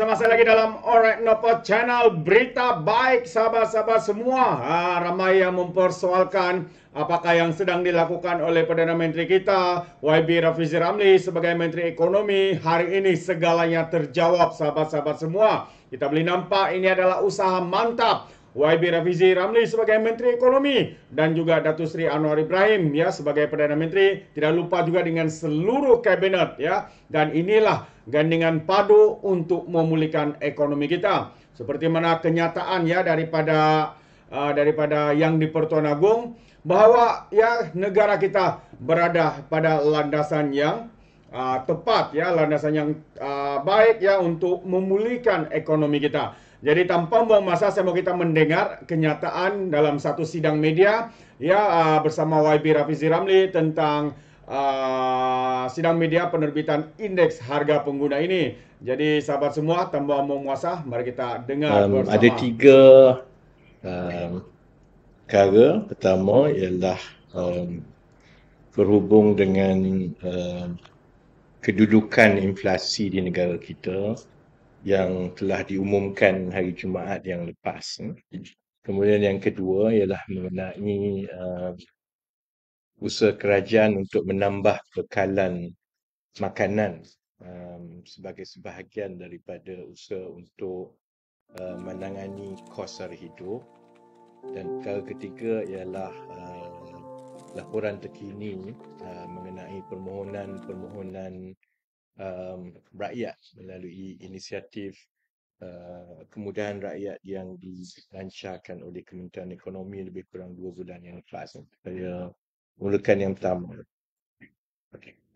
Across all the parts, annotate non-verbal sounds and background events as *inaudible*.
bersama saya lagi dalam Orek Nopo Channel Berita baik sahabat-sahabat semua ah, Ramai yang mempersoalkan Apakah yang sedang dilakukan oleh Perdana Menteri kita YB Rafizi Ramli sebagai Menteri Ekonomi Hari ini segalanya terjawab sahabat-sahabat semua Kita boleh nampak ini adalah usaha mantap YB Rafizi Ramli sebagai Menteri Ekonomi dan juga Datuk Seri Anwar Ibrahim ya sebagai Perdana Menteri tidak lupa juga dengan seluruh kabinet ya dan inilah gandingan padu untuk memulihkan ekonomi kita seperti mana kenyataan ya daripada uh, daripada yang di Pertuan Agong bahawa ya negara kita berada pada landasan yang uh, tepat ya landasan yang uh, baik ya untuk memulihkan ekonomi kita. Jadi tanpa buang masa saya mau kita mendengar kenyataan dalam satu sidang media ya uh, bersama YB Rafizi Ramli tentang uh, sidang media penerbitan indeks harga pengguna ini. Jadi sahabat semua tanpa buang masa mari kita dengar um, bersama. Ada tiga um, cara. Pertama ialah um, berhubung dengan um, kedudukan inflasi di negara kita yang telah diumumkan hari Jumaat yang lepas. Hmm. Kemudian yang kedua ialah mengenai uh, usaha kerajaan untuk menambah bekalan makanan um, sebagai sebahagian daripada usaha untuk uh, menangani kos sara hidup. Dan perkara ketiga ialah uh, laporan terkini uh, mengenai permohonan-permohonan um, rakyat melalui inisiatif uh, kemudahan rakyat yang dilancarkan oleh Kementerian Ekonomi lebih kurang dua bulan yang lepas. Saya mulakan yang pertama.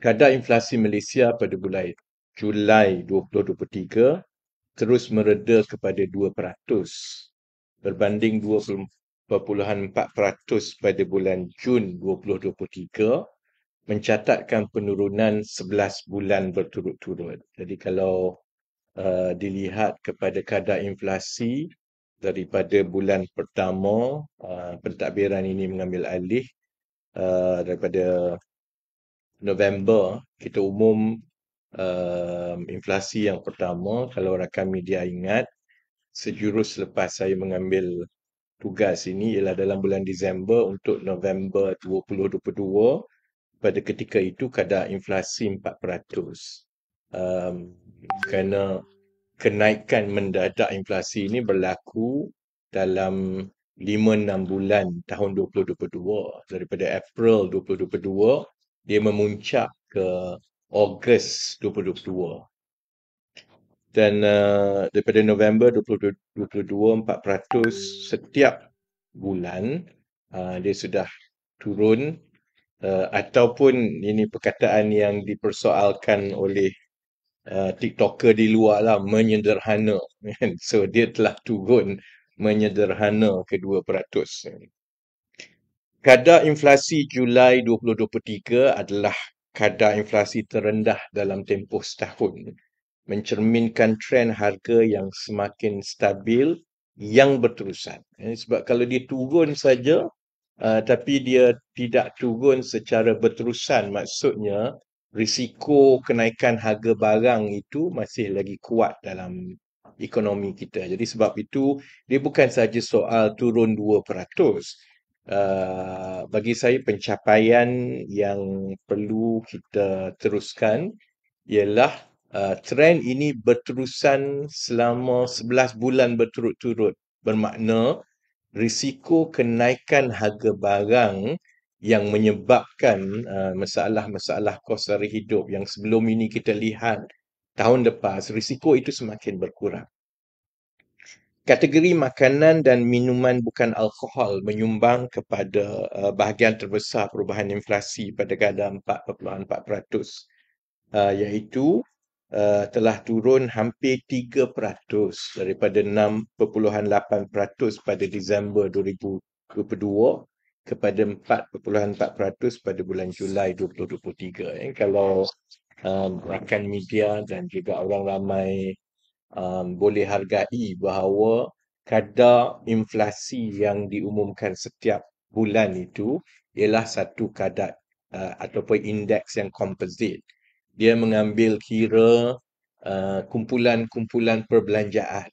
Kadar inflasi Malaysia pada bulan Julai 2023 terus mereda kepada 2% berbanding 2.4% pada bulan Jun mencatatkan penurunan 11 bulan berturut-turut. Jadi kalau uh, dilihat kepada kadar inflasi daripada bulan pertama uh, pentadbiran ini mengambil alih uh, daripada November kita umum uh, inflasi yang pertama kalau rakan media ingat sejurus selepas saya mengambil tugas ini ialah dalam bulan Disember untuk November 2022 pada ketika itu kadar inflasi 4%. Um, kerana kenaikan mendadak inflasi ini berlaku dalam 5-6 bulan tahun 2022. Daripada April 2022, dia memuncak ke Ogos 2022. Dan uh, daripada November 2022, 4% setiap bulan uh, dia sudah turun uh, ataupun ini perkataan yang dipersoalkan oleh uh, TikToker di luar lah menyederhana. *laughs* so dia telah turun menyederhana ke 2%. Kadar inflasi Julai 2023 adalah kadar inflasi terendah dalam tempoh setahun mencerminkan trend harga yang semakin stabil yang berterusan. Eh, sebab kalau dia turun saja, uh, tapi dia tidak turun secara berterusan maksudnya risiko kenaikan harga barang itu masih lagi kuat dalam ekonomi kita. Jadi sebab itu dia bukan saja soal turun 2%. Uh, bagi saya pencapaian yang perlu kita teruskan ialah uh, trend ini berterusan selama 11 bulan berturut-turut bermakna uh, risiko kenaikan harga barang yang menyebabkan uh, masalah-masalah kos hari hidup yang sebelum ini kita lihat tahun lepas risiko itu semakin berkurang. Kategori makanan dan minuman bukan alkohol menyumbang kepada uh, bahagian terbesar perubahan inflasi pada kadar 4.4% uh, iaitu uh, telah turun hampir 3% daripada 6.8% pada Disember 2022 kepada 4.4% pada bulan Julai 2023. Eh. Kalau um, rakan media dan juga orang ramai um, boleh hargai bahawa kadar inflasi yang diumumkan setiap bulan itu ialah satu kadar uh, ataupun indeks yang composite dia mengambil kira uh, kumpulan-kumpulan perbelanjaan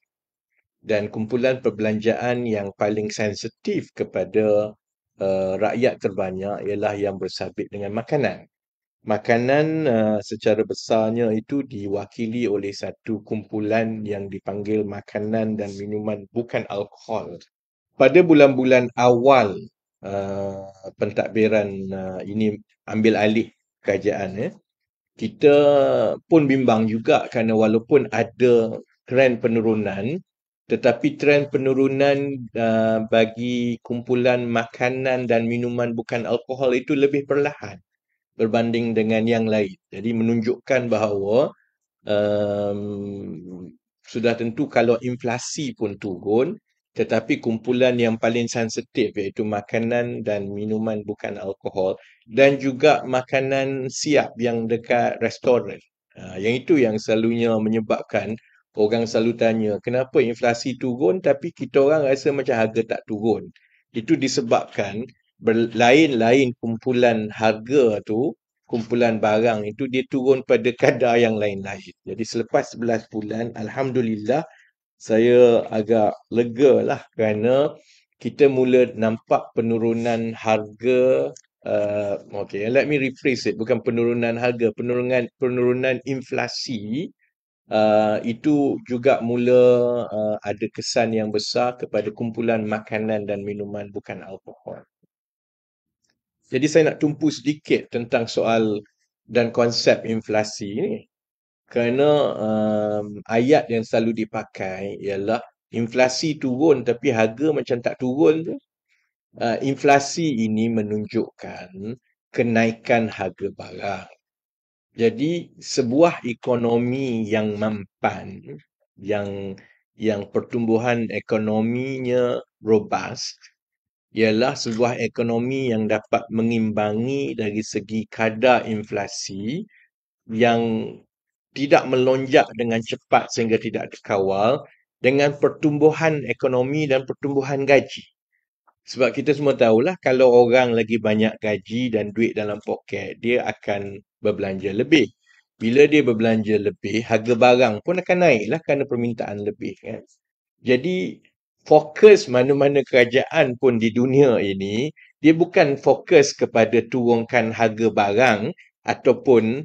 dan kumpulan perbelanjaan yang paling sensitif kepada uh, rakyat terbanyak ialah yang bersabit dengan makanan. Makanan uh, secara besarnya itu diwakili oleh satu kumpulan yang dipanggil makanan dan minuman bukan alkohol. Pada bulan-bulan awal uh, pentadbiran uh, ini ambil alih kerajaan Eh, kita pun bimbang juga kerana walaupun ada trend penurunan tetapi trend penurunan uh, bagi kumpulan makanan dan minuman bukan alkohol itu lebih perlahan berbanding dengan yang lain. Jadi menunjukkan bahawa um, sudah tentu kalau inflasi pun turun, tetapi kumpulan yang paling sensitif iaitu makanan dan minuman bukan alkohol dan juga makanan siap yang dekat restoran. Ha, yang itu yang selalunya menyebabkan orang selalu tanya kenapa inflasi turun tapi kita orang rasa macam harga tak turun. Itu disebabkan lain-lain kumpulan harga tu, kumpulan barang itu dia turun pada kadar yang lain-lain. Jadi selepas 11 bulan, Alhamdulillah, saya agak lega lah kerana kita mula nampak penurunan harga uh, okay let me rephrase it bukan penurunan harga penurunan penurunan inflasi uh, itu juga mula uh, ada kesan yang besar kepada kumpulan makanan dan minuman bukan alkohol jadi saya nak tumpu sedikit tentang soal dan konsep inflasi ni kerana um, ayat yang selalu dipakai ialah inflasi turun tapi harga macam tak turun tu. Uh, inflasi ini menunjukkan kenaikan harga barang. Jadi sebuah ekonomi yang mampan yang yang pertumbuhan ekonominya robust ialah sebuah ekonomi yang dapat mengimbangi dari segi kadar inflasi yang tidak melonjak dengan cepat sehingga tidak dikawal dengan pertumbuhan ekonomi dan pertumbuhan gaji. Sebab kita semua tahulah kalau orang lagi banyak gaji dan duit dalam poket, dia akan berbelanja lebih. Bila dia berbelanja lebih, harga barang pun akan naiklah kerana permintaan lebih. Kan? Jadi fokus mana-mana kerajaan pun di dunia ini, dia bukan fokus kepada turunkan harga barang ataupun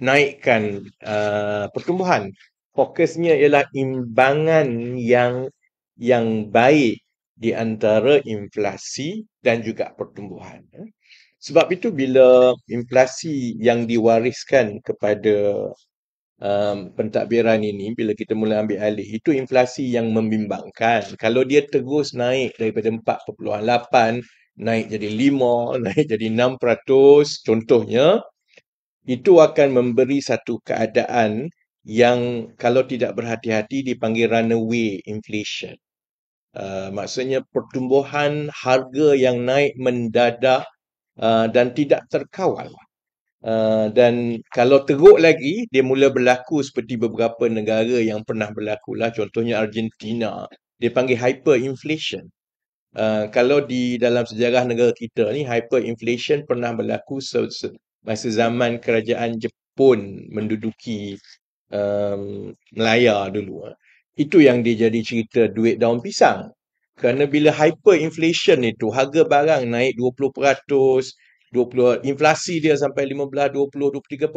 naikkan uh, pertumbuhan. Fokusnya ialah imbangan yang yang baik di antara inflasi dan juga pertumbuhan. Sebab itu bila inflasi yang diwariskan kepada um, pentadbiran ini, bila kita mula ambil alih, itu inflasi yang membimbangkan. Kalau dia terus naik daripada 4.8, naik jadi 5, *laughs* naik jadi 6%, contohnya, itu akan memberi satu keadaan yang kalau tidak berhati-hati dipanggil runaway inflation. Uh, maksudnya pertumbuhan harga yang naik mendadak uh, dan tidak terkawal. Uh, dan kalau teruk lagi, dia mula berlaku seperti beberapa negara yang pernah berlaku lah. Contohnya Argentina, dia panggil hyperinflation. Uh, kalau di dalam sejarah negara kita ni, hyperinflation pernah berlaku se- se- masa zaman kerajaan Jepun menduduki um, Melaya dulu. Ah. Itu yang dia jadi cerita duit daun pisang. Kerana bila hyperinflation itu, harga barang naik 20%, 20 inflasi dia sampai 15, 20, 23%,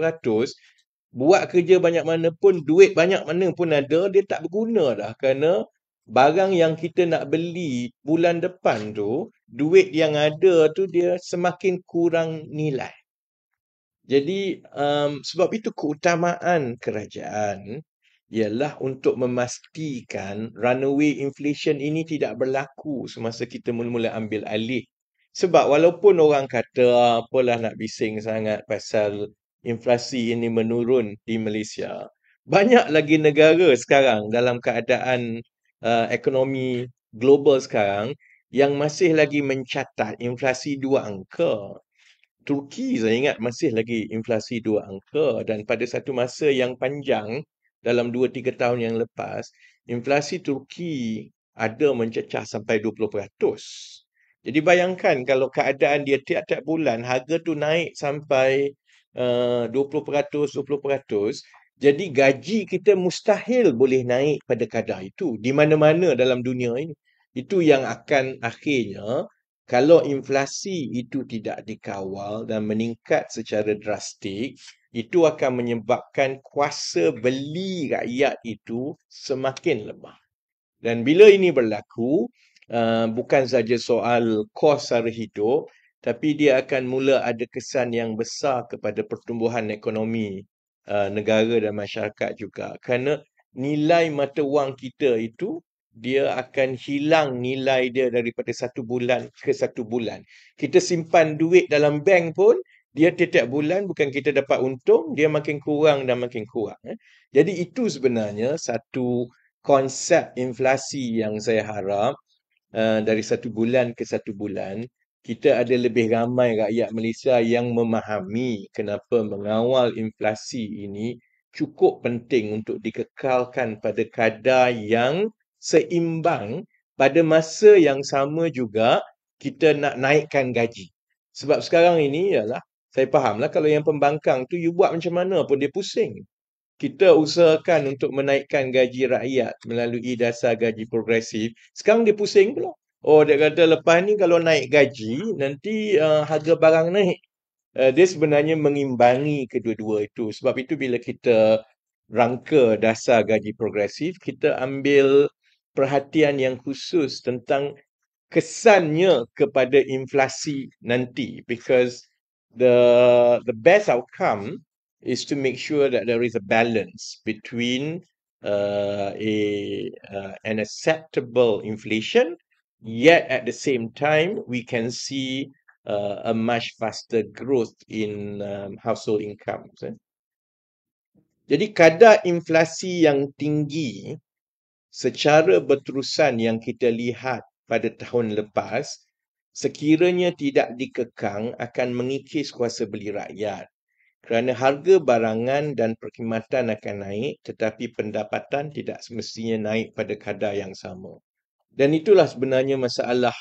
buat kerja banyak mana pun, duit banyak mana pun ada, dia tak berguna dah. Kerana barang yang kita nak beli bulan depan tu, duit yang ada tu dia semakin kurang nilai. Jadi um, sebab itu keutamaan kerajaan ialah untuk memastikan runaway inflation ini tidak berlaku semasa kita mula-mula ambil alih. Sebab walaupun orang kata apalah nak bising sangat pasal inflasi ini menurun di Malaysia, banyak lagi negara sekarang dalam keadaan uh, ekonomi global sekarang yang masih lagi mencatat inflasi dua angka Turki saya ingat masih lagi inflasi dua angka dan pada satu masa yang panjang dalam 2-3 tahun yang lepas, inflasi Turki ada mencecah sampai 20%. Jadi bayangkan kalau keadaan dia tiap-tiap bulan harga tu naik sampai uh, 20%, 20%, jadi gaji kita mustahil boleh naik pada kadar itu di mana-mana dalam dunia ini. Itu yang akan akhirnya kalau inflasi itu tidak dikawal dan meningkat secara drastik itu akan menyebabkan kuasa beli rakyat itu semakin lemah dan bila ini berlaku uh, bukan saja soal kos sara hidup tapi dia akan mula ada kesan yang besar kepada pertumbuhan ekonomi uh, negara dan masyarakat juga kerana nilai mata wang kita itu dia akan hilang nilai dia daripada satu bulan ke satu bulan. Kita simpan duit dalam bank pun, dia tiap-tiap bulan bukan kita dapat untung, dia makin kurang dan makin kurang. Eh. Jadi itu sebenarnya satu konsep inflasi yang saya harap uh, dari satu bulan ke satu bulan, kita ada lebih ramai rakyat Malaysia yang memahami kenapa mengawal inflasi ini cukup penting untuk dikekalkan pada kadar yang seimbang pada masa yang sama juga kita nak naikkan gaji. Sebab sekarang ini ialah saya fahamlah kalau yang pembangkang tu you buat macam mana pun dia pusing. Kita usahakan untuk menaikkan gaji rakyat melalui dasar gaji progresif. Sekarang dia pusing pula. Oh dia kata lepas ni kalau naik gaji nanti uh, harga barang naik. Uh, dia sebenarnya mengimbangi kedua-dua itu. Sebab itu bila kita rangka dasar gaji progresif, kita ambil perhatian yang khusus tentang kesannya kepada inflasi nanti because the the best outcome is to make sure that there is a balance between uh, a uh, an acceptable inflation yet at the same time we can see uh, a much faster growth in um, household incomes eh? jadi kadar inflasi yang tinggi secara berterusan yang kita lihat pada tahun lepas sekiranya tidak dikekang akan mengikis kuasa beli rakyat kerana harga barangan dan perkhidmatan akan naik tetapi pendapatan tidak semestinya naik pada kadar yang sama dan itulah sebenarnya masalah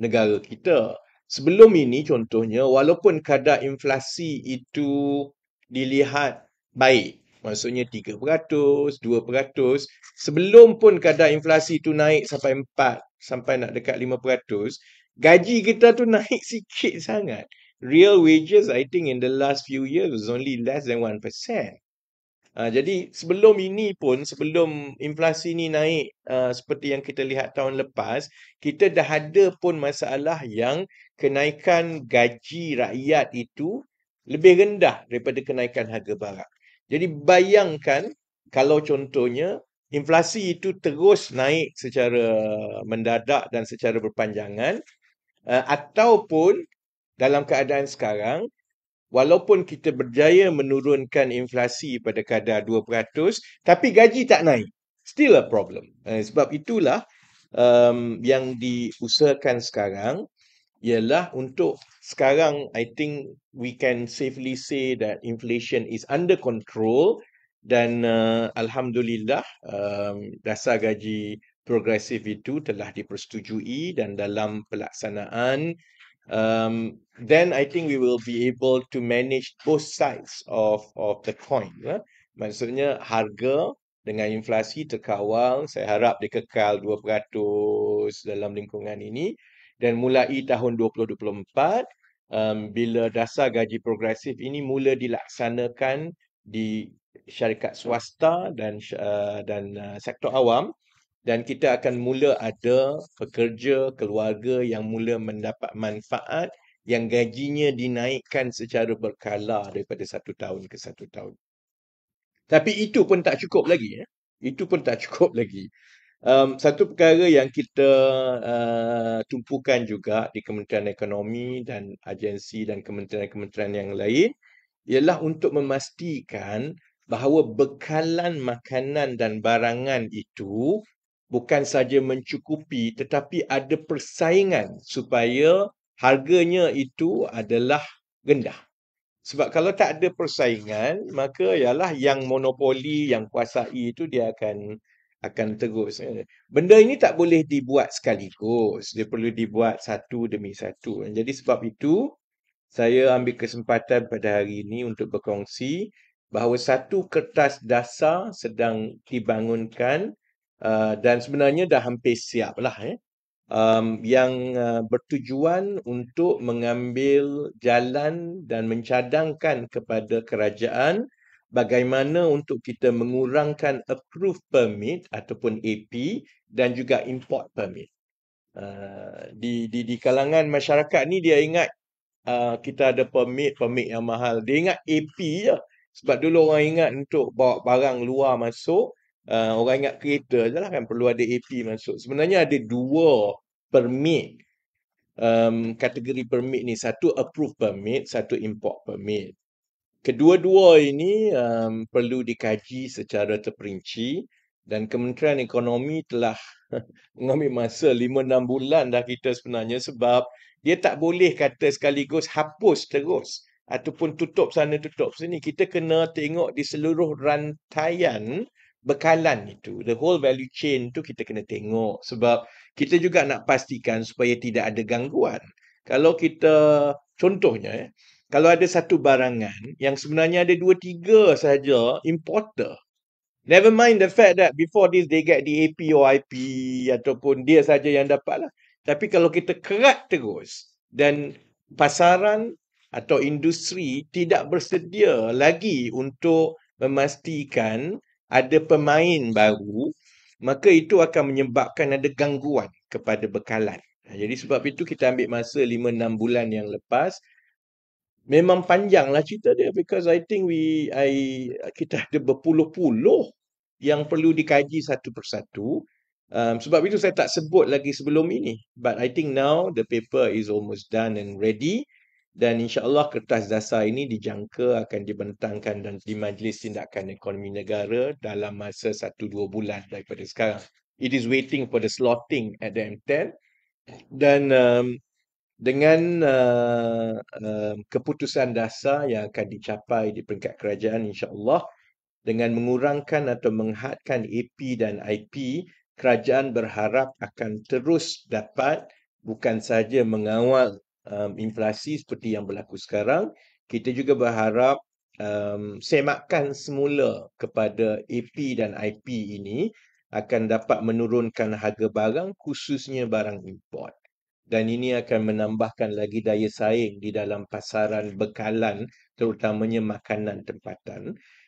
negara kita sebelum ini contohnya walaupun kadar inflasi itu dilihat baik maksudnya 3%, 2%, sebelum pun kadar inflasi tu naik sampai 4 sampai nak dekat 5%, gaji kita tu *laughs* naik sikit sangat. Real wages I think in the last few years was only less than 1%. Uh, ah, jadi sebelum ini pun sebelum inflasi ini naik uh, seperti yang kita lihat tahun lepas kita dah ada pun masalah yang kenaikan gaji rakyat itu lebih rendah daripada kenaikan harga barang. Jadi bayangkan kalau contohnya inflasi itu terus naik secara mendadak dan secara berpanjangan uh, ataupun dalam keadaan sekarang walaupun kita berjaya menurunkan inflasi pada kadar 2% tapi gaji tak naik still a problem uh, sebab itulah um, yang diusahakan sekarang ialah untuk sekarang I think we can safely say that inflation is under control dan uh, alhamdulillah um, dasar gaji progresif itu telah dipersetujui dan dalam pelaksanaan um then i think we will be able to manage both sides of of the coin lah. maksudnya harga dengan inflasi terkawal saya harap dia kekal 2% dalam lingkungan ini dan mulai tahun 2024 um, bila dasar gaji progresif ini mula dilaksanakan di syarikat swasta dan uh, dan uh, sektor awam dan kita akan mula ada pekerja keluarga yang mula mendapat manfaat yang gajinya dinaikkan secara berkala daripada satu tahun ke satu tahun. Tapi itu pun tak cukup lagi. Eh? Itu pun tak *laughs* cukup lagi. Um, satu perkara yang kita uh, tumpukan juga di Kementerian Ekonomi dan agensi dan kementerian-kementerian yang lain ialah untuk memastikan bahawa bekalan makanan dan barangan itu bukan saja mencukupi tetapi ada persaingan supaya harganya itu adalah rendah. Sebab kalau tak ada persaingan maka ialah yang monopoli yang kuasai itu dia akan akan terus. Eh. Benda ini tak boleh dibuat sekaligus. Dia perlu dibuat satu demi satu. Jadi sebab itu, saya ambil kesempatan pada hari ini untuk berkongsi bahawa satu kertas dasar sedang dibangunkan uh, dan sebenarnya dah hampir siap lah. Eh. Um, yang uh, bertujuan untuk mengambil jalan dan mencadangkan kepada kerajaan bagaimana untuk kita mengurangkan approve permit ataupun AP dan juga import permit. Uh, di, di, di kalangan masyarakat ni dia ingat uh, kita ada permit-permit yang mahal. Dia ingat AP je. Sebab dulu orang ingat untuk bawa barang luar masuk, uh, orang ingat kereta je lah kan perlu ada AP masuk. Sebenarnya ada dua permit um, kategori permit ni. Satu approve permit, satu import permit. Kedua-dua ini um, perlu dikaji secara terperinci dan Kementerian Ekonomi telah *laughs* mengambil masa 5-6 bulan dah kita sebenarnya sebab dia tak boleh kata sekaligus hapus terus ataupun tutup sana tutup sini. Kita kena tengok di seluruh rantaian bekalan itu. The whole value chain tu kita kena tengok sebab kita juga nak pastikan supaya tidak ada gangguan. Kalau kita contohnya eh, kalau ada satu barangan yang sebenarnya ada dua tiga saja importer. Never mind the fact that before this they get the AP or IP ataupun dia saja yang dapat lah. Tapi kalau kita kerat terus dan pasaran atau industri tidak bersedia lagi untuk memastikan ada pemain baru, maka itu akan menyebabkan ada gangguan kepada bekalan. Jadi sebab itu kita ambil masa 5-6 bulan yang lepas memang panjanglah cerita dia because I think we I kita ada berpuluh-puluh yang perlu dikaji satu persatu. Um, sebab itu saya tak sebut lagi sebelum ini. But I think now the paper is almost done and ready. Dan insya Allah kertas dasar ini dijangka akan dibentangkan dan di Majlis Tindakan Ekonomi Negara dalam masa satu dua bulan daripada sekarang. It is waiting for the slotting at the M10. Dan um, dengan uh, uh, keputusan dasar yang akan dicapai di peringkat kerajaan insya-Allah dengan mengurangkan atau menghadkan AP dan IP kerajaan berharap akan terus dapat bukan saja mengawal um, inflasi seperti yang berlaku sekarang kita juga berharap um, semakkan semula kepada AP dan IP ini akan dapat menurunkan harga barang khususnya barang import dan ini akan menambahkan lagi daya saing di dalam pasaran bekalan terutamanya makanan tempatan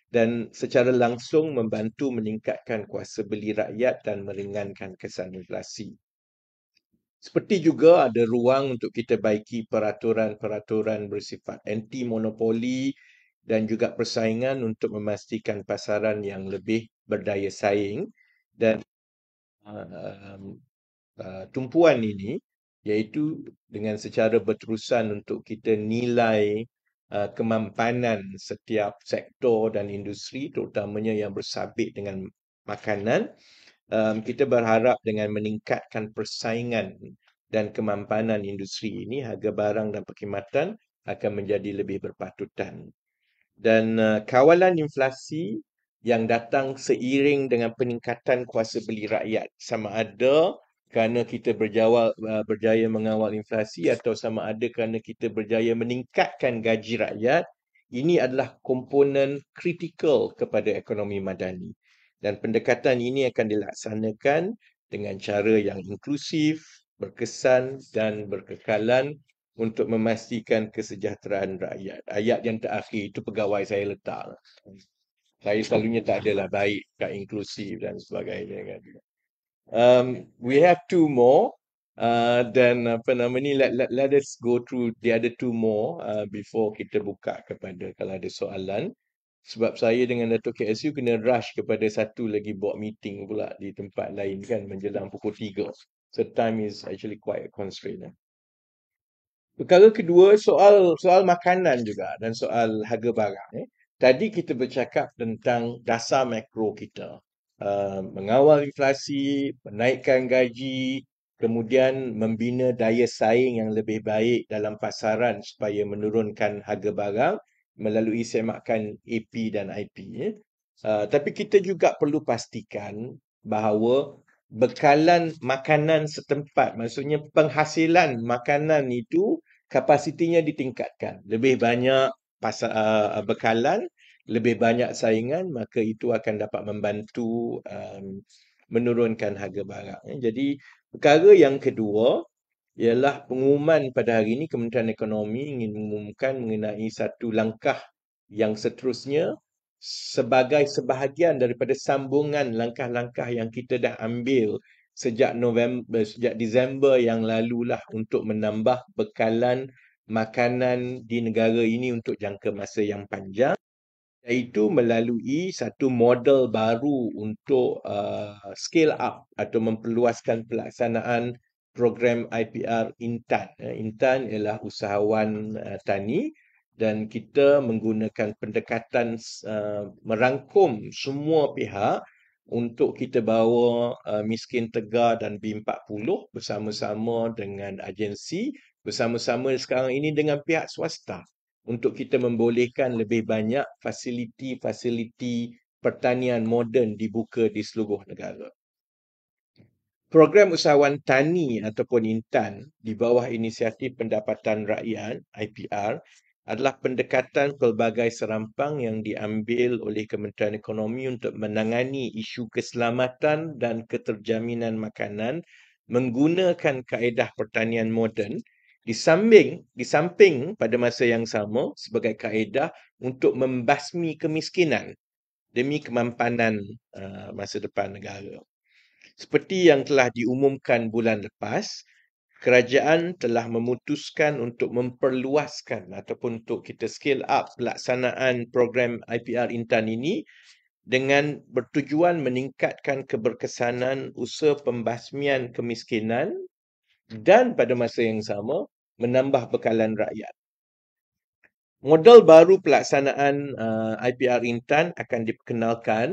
dan secara langsung membantu meningkatkan kuasa beli rakyat dan meringankan kesan inflasi. Seperti juga ada ruang untuk kita baiki peraturan-peraturan bersifat anti monopoli dan juga persaingan untuk memastikan pasaran yang lebih berdaya saing dan uh, uh, tumpuan ini iaitu dengan secara berterusan untuk kita nilai uh, kemampanan setiap sektor dan industri terutamanya yang bersabit dengan makanan um, kita berharap dengan meningkatkan persaingan dan kemampanan industri ini harga barang dan perkhidmatan akan menjadi lebih berpatutan dan uh, kawalan inflasi yang datang seiring dengan peningkatan kuasa beli rakyat sama ada kerana kita berjaya uh, berjaya mengawal inflasi atau sama ada kerana kita berjaya meningkatkan gaji rakyat ini adalah komponen kritikal kepada ekonomi madani dan pendekatan ini akan dilaksanakan dengan cara yang inklusif, berkesan dan berkekalan untuk memastikan kesejahteraan rakyat. Ayat yang terakhir itu pegawai saya letak. Saya selalunya tak adalah baik, tak inklusif dan sebagainya. Kan um, we have two more. Uh, dan apa nama ni, let, let, let us go through the other two more uh, before kita buka kepada kalau ada soalan. Sebab saya dengan Dato' KSU kena rush kepada satu lagi board meeting pula di tempat lain kan menjelang pukul tiga. So time is actually quite a constraint. Eh. Perkara kedua, soal soal makanan juga dan soal harga barang. Eh. Tadi kita bercakap tentang dasar makro kita uh, mengawal inflasi, menaikkan gaji, kemudian membina daya saing yang lebih baik dalam pasaran supaya menurunkan harga barang melalui semakan AP dan IP. Ya. Uh, tapi kita juga perlu pastikan bahawa bekalan makanan setempat, maksudnya penghasilan makanan itu kapasitinya ditingkatkan. Lebih banyak pasal, uh, bekalan lebih banyak saingan maka itu akan dapat membantu um, menurunkan harga barang. Ya, jadi perkara yang kedua ialah pengumuman pada hari ini Kementerian Ekonomi ingin mengumumkan mengenai satu langkah yang seterusnya sebagai sebahagian daripada sambungan langkah-langkah yang kita dah ambil sejak November eh, sejak Disember yang lalu lah untuk menambah bekalan makanan di negara ini untuk jangka masa yang panjang iaitu melalui satu model baru untuk uh, scale up atau memperluaskan pelaksanaan program IPR Intan. Eh, Intan ialah usahawan uh, tani dan kita menggunakan pendekatan uh, merangkum semua pihak untuk kita bawa uh, miskin tegar dan B40 bersama-sama dengan agensi bersama-sama sekarang ini dengan pihak swasta untuk kita membolehkan lebih banyak fasiliti-fasiliti pertanian moden dibuka di seluruh negara. Program Usahawan Tani ataupun INTAN di bawah Inisiatif Pendapatan Rakyat IPR adalah pendekatan pelbagai serampang yang diambil oleh Kementerian Ekonomi untuk menangani isu keselamatan dan keterjaminan makanan menggunakan kaedah pertanian moden di samping di samping pada masa yang sama sebagai kaedah untuk membasmi kemiskinan demi kemampanan uh, masa depan negara. Seperti yang telah diumumkan bulan lepas, kerajaan telah memutuskan untuk memperluaskan ataupun untuk kita scale up pelaksanaan program IPR Intan ini dengan bertujuan meningkatkan keberkesanan usaha pembasmian kemiskinan dan pada masa yang sama menambah bekalan rakyat. Modal baru pelaksanaan uh, eh, IPR Intan akan diperkenalkan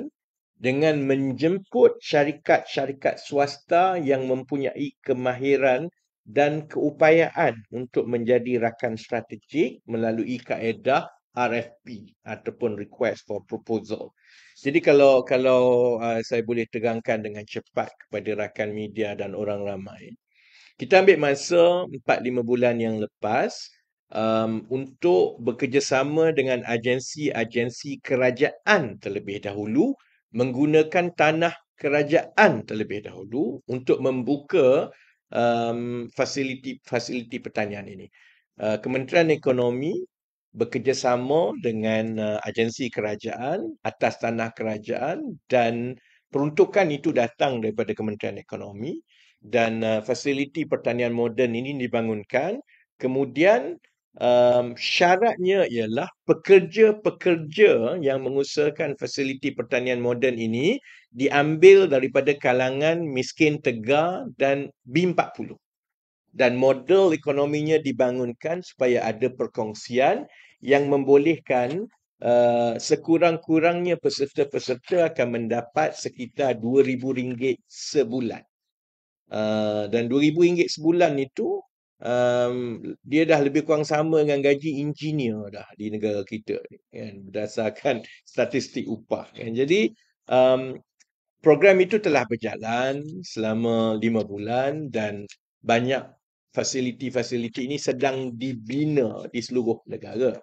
dengan menjemput syarikat-syarikat swasta yang mempunyai kemahiran dan keupayaan untuk menjadi rakan strategik melalui kaedah RFP ataupun request for proposal. Jadi kalau kalau uh, saya boleh tegangkan dengan cepat kepada rakan media dan orang ramai, uh, kita ambil masa 4-5 bulan yang lepas um, untuk bekerjasama dengan agensi-agensi kerajaan terlebih dahulu menggunakan tanah kerajaan terlebih dahulu untuk membuka fasiliti-fasiliti um, pertanian ini. Uh, Kementerian Ekonomi bekerjasama dengan uh, agensi kerajaan atas tanah kerajaan dan peruntukan itu datang daripada Kementerian Ekonomi uh, dan uh, fasiliti pertanian moden ini dibangunkan. Kemudian um, syaratnya ialah pekerja-pekerja yang mengusahakan fasiliti pertanian moden ini diambil daripada kalangan miskin tegar dan B40. Dan model ekonominya dibangunkan supaya ada perkongsian yang membolehkan uh, sekurang-kurangnya peserta-peserta akan mendapat sekitar RM2,000 sebulan. Uh, dan RM2,000 sebulan itu um, dia dah lebih kurang sama dengan gaji engineer dah di negara kita kan, berdasarkan *laughs* statistik upah. Kan. Jadi um, program itu telah berjalan selama 5 bulan dan banyak fasiliti-fasiliti ini sedang dibina di seluruh negara.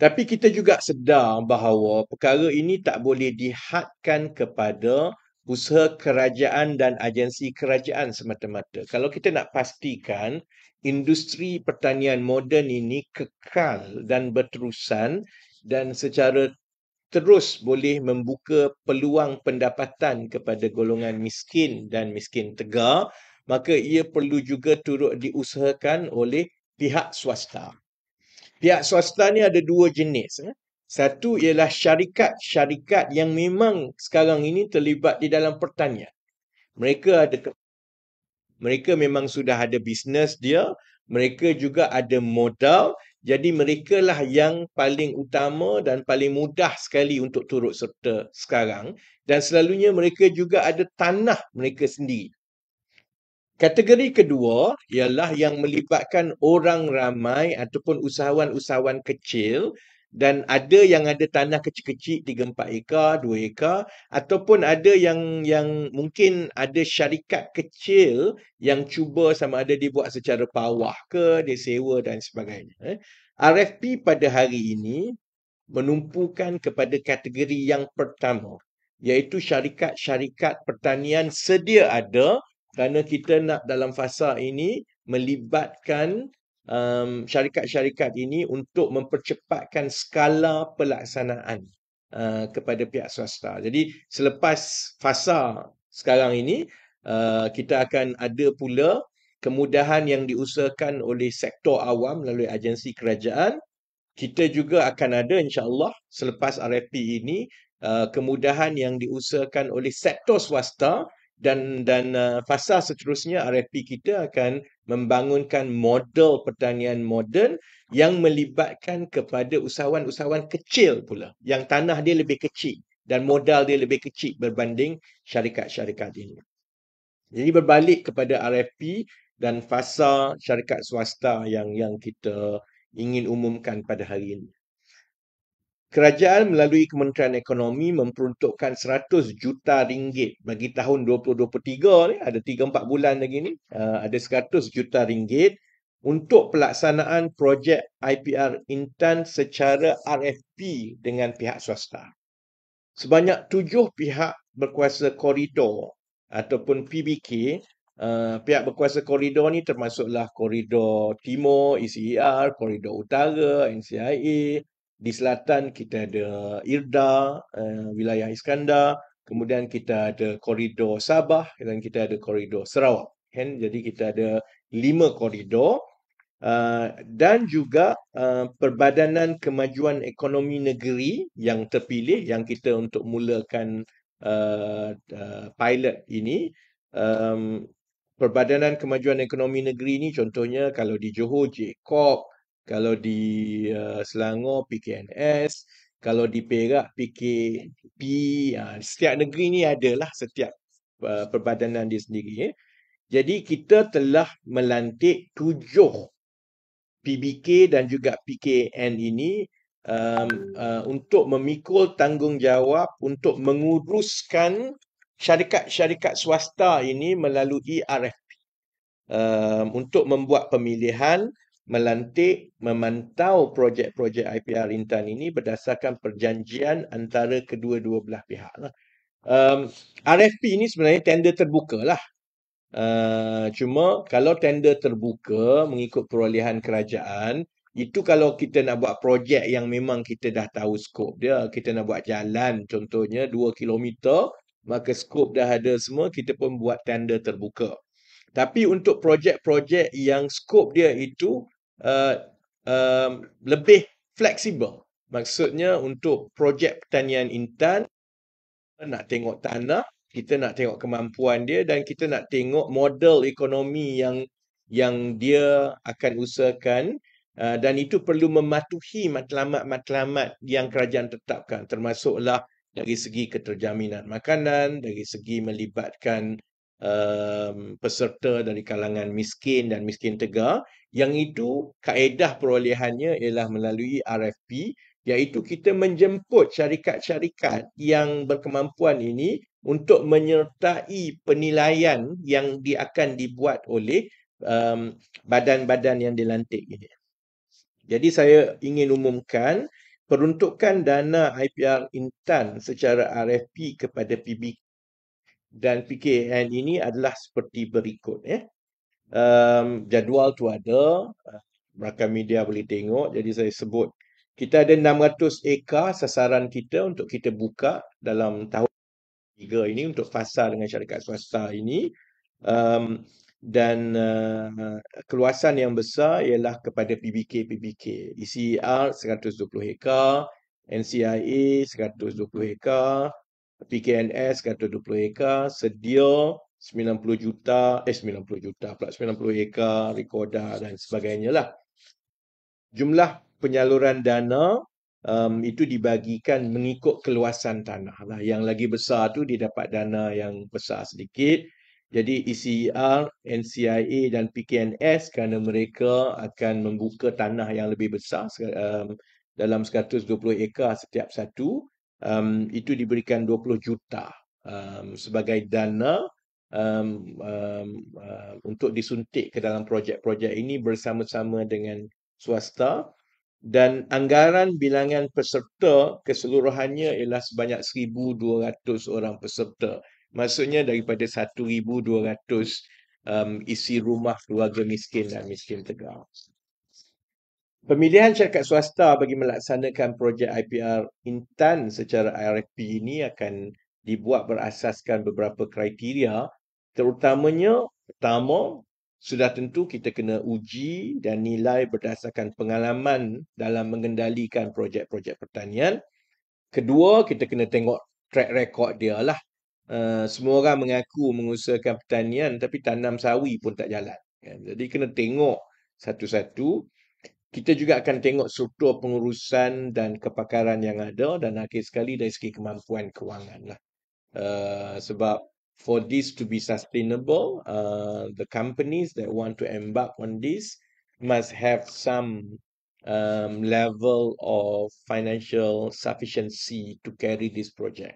Tapi kita juga sedar bahawa perkara ini tak boleh dihadkan kepada usaha kerajaan dan agensi kerajaan semata-mata. Kalau kita nak pastikan industri pertanian moden ini kekal dan berterusan dan secara terus boleh membuka peluang pendapatan kepada golongan miskin dan miskin tegar, maka ia perlu juga turut diusahakan oleh pihak swasta. Pihak swasta ni ada dua jenis. Eh. Satu ialah syarikat-syarikat yang memang sekarang ini terlibat di dalam pertanian. Mereka ada mereka memang sudah ada bisnes dia, mereka juga ada modal, jadi merekalah yang paling utama dan paling mudah sekali untuk turut serta sekarang dan selalunya mereka juga ada tanah mereka sendiri. Kategori kedua ialah yang melibatkan orang ramai ataupun usahawan-usahawan kecil dan ada yang ada tanah kecil-kecil 3 4 ekar, 2 ekar ataupun ada yang yang mungkin ada syarikat kecil yang cuba sama ada dibuat secara pawah ke, dia sewa dan sebagainya. Eh. RFP pada hari ini menumpukan kepada kategori yang pertama iaitu syarikat-syarikat pertanian sedia ada kerana kita nak dalam fasa ini melibatkan um, syarikat-syarikat ini untuk mempercepatkan skala pelaksanaan uh, kepada pihak swasta. Jadi selepas fasa sekarang ini uh, kita akan ada pula kemudahan yang diusahakan oleh sektor awam melalui agensi kerajaan. Kita juga akan ada insya-Allah selepas RFP ini uh, kemudahan yang diusahakan oleh sektor swasta dan dan uh, fasa seterusnya RFP kita akan membangunkan model pertanian moden yang melibatkan kepada usahawan-usahawan kecil pula yang tanah dia lebih kecil dan modal dia lebih kecil berbanding syarikat-syarikat ini. Jadi berbalik kepada RFP dan fasa syarikat swasta yang yang kita ingin umumkan pada hari ini. Kerajaan melalui Kementerian Ekonomi memperuntukkan 100 juta ringgit bagi tahun 2023 ni ada 3 4 bulan lagi ni eh, ada 100 juta ringgit untuk pelaksanaan projek IPR Intan secara RFP dengan pihak swasta. Sebanyak tujuh pihak berkuasa koridor ataupun PBK eh, pihak berkuasa koridor ni termasuklah koridor timur, ECER, koridor utara, NCIA, di selatan kita ada Irda, uh, wilayah Iskandar, kemudian kita ada koridor Sabah dan kita ada koridor Sarawak. Kan? Jadi kita ada lima koridor uh, dan juga uh, perbadanan kemajuan ekonomi negeri yang terpilih yang kita untuk mulakan uh, uh, pilot ini. Um, perbadanan kemajuan ekonomi negeri ini contohnya kalau di Johor, JCOP, kalau di uh, Selangor PKNS kalau di Perak PKP uh, ha, setiap negeri ni adalah setiap uh, eh, perbadanan dia sendiri eh. jadi kita telah melantik tujuh PBK dan juga PKN ini um, uh, untuk memikul tanggungjawab untuk menguruskan syarikat-syarikat swasta ini melalui RFP um, untuk membuat pemilihan melantik memantau projek-projek IPR Rintan ini berdasarkan perjanjian antara kedua-dua belah pihak. Lah. Um, RFP ini sebenarnya tender terbuka lah. Uh, cuma kalau tender terbuka mengikut perolehan kerajaan, itu kalau kita nak buat projek yang memang kita dah tahu skop dia, kita nak buat jalan contohnya 2 km, maka skop dah ada semua, kita pun buat tender terbuka. Tapi untuk projek-projek yang skop dia itu um, lebih fleksibel. Maksudnya untuk projek pertanian intan, nak tengok tanah, kita nak tengok kemampuan dia dan kita nak tengok model ekonomi yang yang dia akan usahakan uh, dan itu perlu mematuhi matlamat-matlamat yang kerajaan tetapkan termasuklah dari segi keterjaminan makanan, dari segi melibatkan um, peserta dari kalangan miskin dan miskin tegar yang itu kaedah perolehannya ialah melalui RFP iaitu kita menjemput syarikat-syarikat yang berkemampuan ini untuk menyertai penilaian yang di, akan dibuat oleh um, badan-badan yang dilantik ini. Jadi saya ingin umumkan peruntukan dana IPR Intan secara RFP kepada PBK dan PKN ini adalah seperti berikut ya. Um, jadual tu ada mereka uh, media boleh tengok jadi saya sebut kita ada 600 ekar sasaran kita untuk kita buka dalam tahun tiga ini untuk fasa dengan syarikat swasta ini um, dan uh, keluasan yang besar ialah kepada PBK-PBK ECR 120 ekar NCIA 120 ekar PKNS kata 20 ekar sedia 90 juta eh 90 juta pula 90 ekar rekoda dan sebagainya lah jumlah penyaluran dana um, itu dibagikan mengikut keluasan tanah lah yang lagi besar tu dia dapat dana yang besar sedikit jadi ECR, NCIA dan PKNS kerana mereka akan membuka tanah yang lebih besar um, dalam 120 ekar setiap satu um, itu diberikan 20 juta um, sebagai dana um, um, uh, untuk disuntik ke dalam projek-projek ini bersama-sama dengan swasta dan anggaran bilangan peserta keseluruhannya ialah sebanyak 1200 orang peserta maksudnya daripada 1200 um, isi rumah keluarga miskin dan miskin tegar. Pemilihan syarikat swasta bagi melaksanakan projek IPR Intan secara RFP ini akan dibuat berasaskan beberapa kriteria terutamanya pertama sudah tentu kita kena uji dan nilai berdasarkan pengalaman dalam mengendalikan projek-projek pertanian. Kedua, kita kena tengok track record dia lah. Uh, semua orang mengaku mengusahakan pertanian tapi tanam sawi pun tak jalan. Kan? Jadi kena tengok satu-satu kita juga akan tengok struktur pengurusan dan kepakaran yang ada dan akhir sekali dari segi kemampuan kewangan lah. Uh, sebab for this to be sustainable, uh, the companies that want to embark on this must have some um, level of financial sufficiency to carry this project.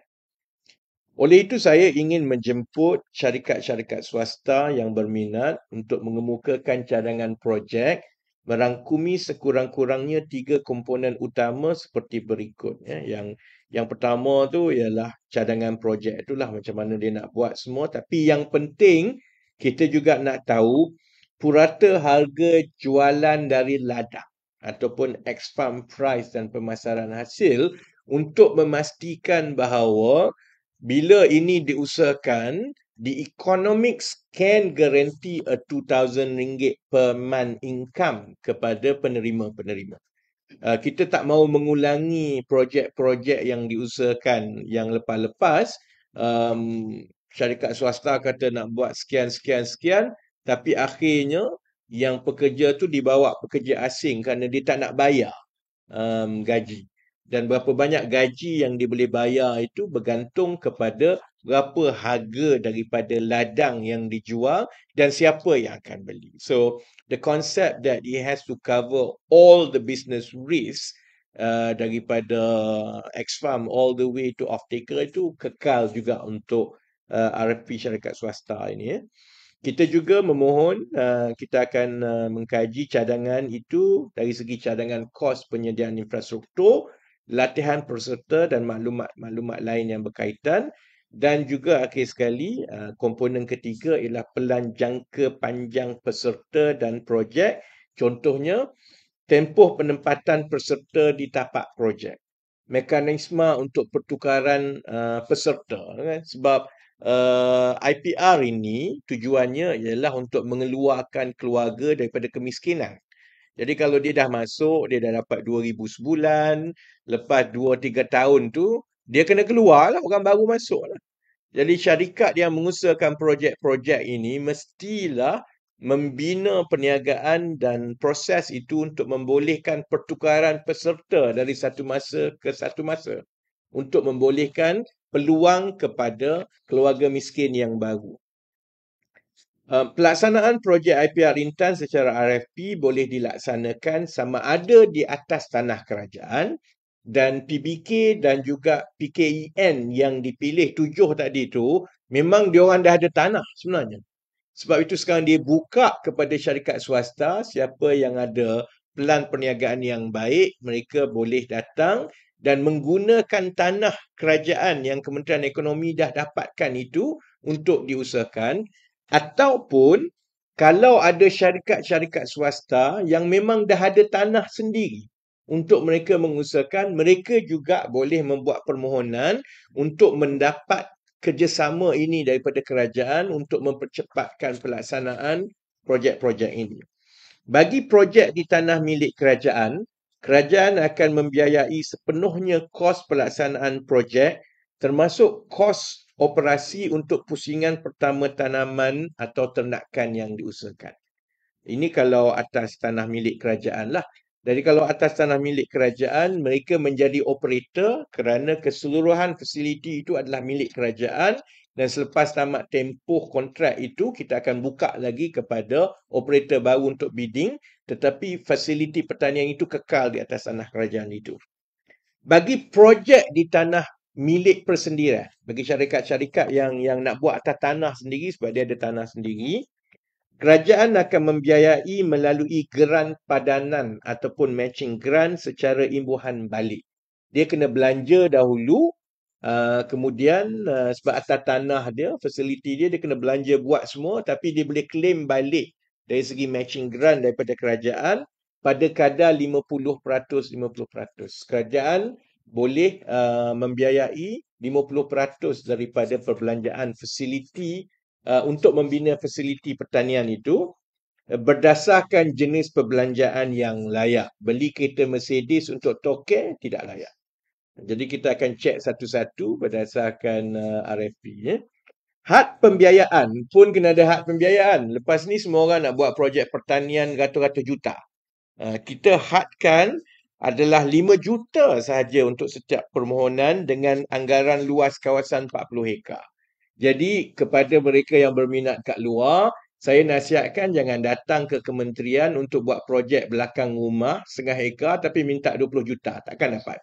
Oleh itu, saya ingin menjemput syarikat-syarikat swasta yang berminat untuk mengemukakan cadangan projek merangkumi sekurang-kurangnya tiga komponen utama seperti berikut ya yang yang pertama tu ialah cadangan projek itulah macam mana dia nak buat semua tapi yang penting kita juga nak tahu purata harga jualan dari ladang ataupun ex farm price dan pemasaran hasil untuk memastikan bahawa bila ini diusahakan the economics can guarantee a 2000 ringgit per month income kepada penerima-penerima. Uh, kita tak mau mengulangi projek-projek yang diusahakan yang lepas-lepas um, syarikat swasta kata nak buat sekian sekian sekian tapi akhirnya yang pekerja tu dibawa pekerja asing kerana dia tak nak bayar um, gaji dan berapa banyak gaji yang dia boleh bayar itu bergantung kepada berapa harga daripada ladang yang dijual dan siapa yang akan beli. So the concept that he has to cover all the business risks uh, daripada ex Farm all the way to off-taker itu kekal juga untuk uh, RFP syarikat swasta ini. Eh. Kita juga memohon uh, kita akan uh, mengkaji cadangan itu dari segi cadangan kos penyediaan infrastruktur, latihan peserta dan maklumat-maklumat lain yang berkaitan dan juga akhir sekali uh, komponen ketiga ialah pelan jangka panjang peserta dan projek contohnya tempoh penempatan peserta di tapak projek mekanisme untuk pertukaran uh, peserta kan? sebab uh, IPR ini tujuannya ialah untuk mengeluarkan keluarga daripada kemiskinan jadi kalau dia dah masuk dia dah dapat 2000 sebulan lepas 2 3 tahun tu dia kena keluar lah, orang baru masuk lah. Jadi syarikat yang mengusahakan projek-projek ini mestilah membina perniagaan dan proses itu untuk membolehkan pertukaran peserta dari satu masa ke satu masa. Untuk membolehkan peluang kepada keluarga miskin yang baru. Uh, pelaksanaan projek IPR Intan secara RFP boleh dilaksanakan sama ada di atas tanah kerajaan dan PBK dan juga PKEN yang dipilih tujuh tadi tu memang dia diorang dah ada tanah sebenarnya. Sebab itu sekarang dia buka kepada syarikat swasta siapa yang ada pelan perniagaan yang baik mereka boleh datang dan menggunakan tanah kerajaan yang Kementerian Ekonomi dah dapatkan itu untuk diusahakan ataupun kalau ada syarikat-syarikat swasta yang memang dah ada tanah sendiri untuk mereka mengusahakan mereka juga boleh membuat permohonan untuk mendapat kerjasama ini daripada kerajaan untuk mempercepatkan pelaksanaan projek-projek ini. Bagi projek di tanah milik kerajaan, kerajaan akan membiayai sepenuhnya kos pelaksanaan projek termasuk kos operasi untuk pusingan pertama tanaman atau ternakan yang diusahakan. Ini kalau atas tanah milik kerajaan lah. Jadi kalau atas tanah milik kerajaan, mereka menjadi operator kerana keseluruhan fasiliti itu adalah milik kerajaan dan selepas tamat tempoh kontrak itu, kita akan buka lagi kepada operator baru untuk bidding tetapi fasiliti pertanian itu kekal di atas tanah kerajaan itu. Bagi projek di tanah milik persendirian, bagi syarikat-syarikat yang yang nak buat atas tanah sendiri sebab dia ada tanah sendiri, kerajaan akan membiayai melalui geran padanan ataupun matching grant secara imbuhan balik. Dia kena belanja dahulu, uh, kemudian uh, sebab atas tanah dia, fasiliti dia, dia kena belanja buat semua tapi dia boleh claim balik dari segi matching grant daripada kerajaan pada kadar 50%-50%. Kerajaan boleh uh, membiayai 50% daripada perbelanjaan fasiliti. Uh, untuk membina fasiliti pertanian itu uh, berdasarkan jenis perbelanjaan yang layak. Beli kereta Mercedes untuk toke tidak layak. Jadi kita akan cek satu-satu berdasarkan uh, RFP. Ya. Had pembiayaan pun kena ada had pembiayaan. Lepas ni semua orang nak buat projek pertanian ratus-ratus juta. Uh, kita hadkan adalah 5 juta sahaja untuk setiap permohonan dengan anggaran luas kawasan 40 hektar. Jadi kepada mereka yang berminat kat luar, saya nasihatkan jangan datang ke kementerian untuk buat projek belakang rumah setengah hektar tapi minta 20 juta. Takkan dapat.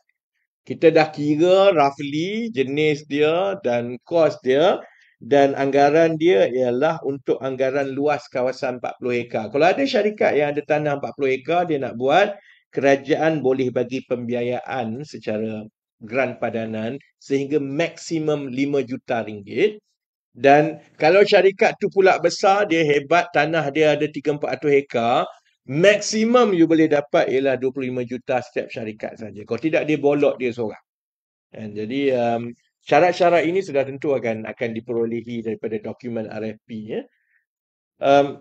Kita dah kira roughly jenis dia dan kos dia dan anggaran dia ialah untuk anggaran luas kawasan 40 hektar. Kalau ada syarikat yang ada tanah 40 hektar dia nak buat, kerajaan boleh bagi pembiayaan secara grant padanan sehingga maksimum 5 juta ringgit dan kalau syarikat tu pula besar dia hebat tanah dia ada 3 400 hektar maksimum you boleh dapat ialah 25 juta setiap syarikat saja kalau tidak dia bolot dia seorang And jadi um, syarat-syarat ini sudah tentu akan akan diperolehi daripada dokumen RFP ya um,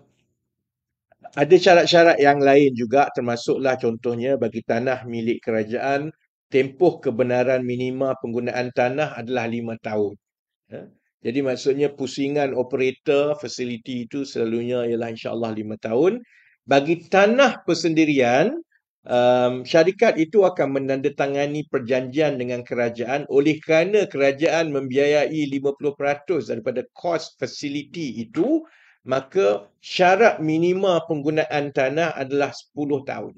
ada syarat-syarat yang lain juga termasuklah contohnya bagi tanah milik kerajaan tempoh kebenaran minima penggunaan tanah adalah lima tahun. Ya. Jadi maksudnya pusingan operator facility itu selalunya ialah insyaAllah lima tahun. Bagi tanah persendirian, um, syarikat itu akan menandatangani perjanjian dengan kerajaan oleh kerana kerajaan membiayai 50% daripada kos facility itu, maka syarat minima penggunaan tanah adalah 10 tahun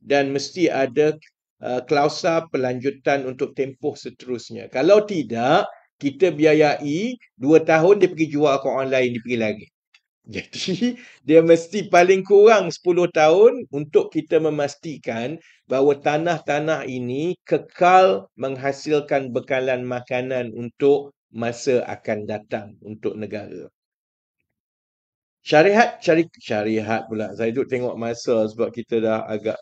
dan mesti ada Uh, klausa pelanjutan untuk tempoh seterusnya. Kalau tidak, kita biayai dua tahun dia pergi jual ke online, dia pergi lagi. *laughs* Jadi, dia mesti paling kurang 10 tahun untuk kita memastikan bahawa tanah-tanah ini kekal menghasilkan bekalan makanan untuk masa akan datang untuk negara. Syarihat, syari, syarihat pula. Saya duduk tengok masa sebab kita dah agak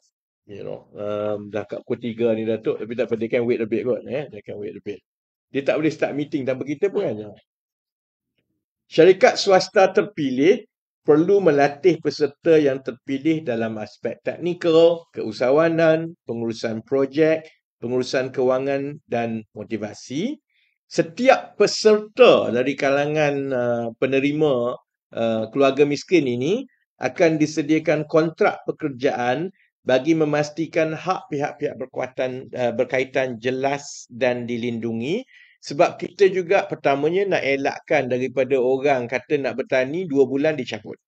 you know um, dah kat pukul 3 ni Datuk tapi tak apa they can wait a bit kot eh? they can wait a bit dia tak boleh start meeting tanpa kita pun kan syarikat swasta terpilih perlu melatih peserta yang terpilih dalam aspek teknikal, keusahawanan, pengurusan projek, pengurusan kewangan dan motivasi. Setiap peserta dari kalangan uh, penerima uh, keluarga miskin ini akan disediakan kontrak pekerjaan bagi memastikan hak pihak-pihak berkuatan uh, berkaitan jelas dan dilindungi sebab kita juga pertamanya nak elakkan daripada orang kata nak bertani dua bulan dicabut.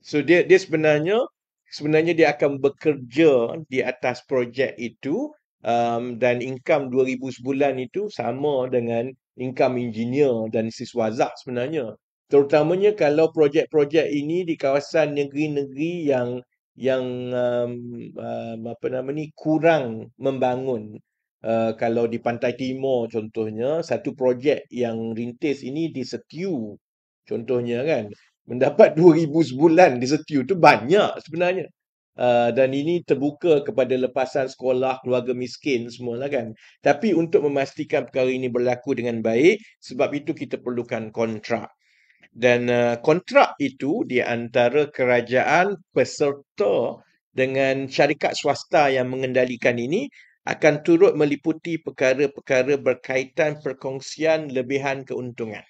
So dia dia sebenarnya sebenarnya dia akan bekerja di atas projek itu um, dan income 2000 sebulan itu sama dengan income engineer dan siswa zak sebenarnya. Terutamanya kalau projek-projek ini di kawasan negeri-negeri yang yang um, uh, apa nama ni kurang membangun uh, kalau di pantai timur contohnya satu projek yang rintis ini di Setiu contohnya kan mendapat 2000 sebulan di Setiu tu banyak sebenarnya uh, dan ini terbuka kepada lepasan sekolah keluarga miskin semualah kan tapi untuk memastikan perkara ini berlaku dengan baik sebab itu kita perlukan kontrak dan uh, kontrak itu di antara kerajaan peserta dengan syarikat swasta yang mengendalikan ini akan turut meliputi perkara-perkara berkaitan perkongsian lebihan keuntungan.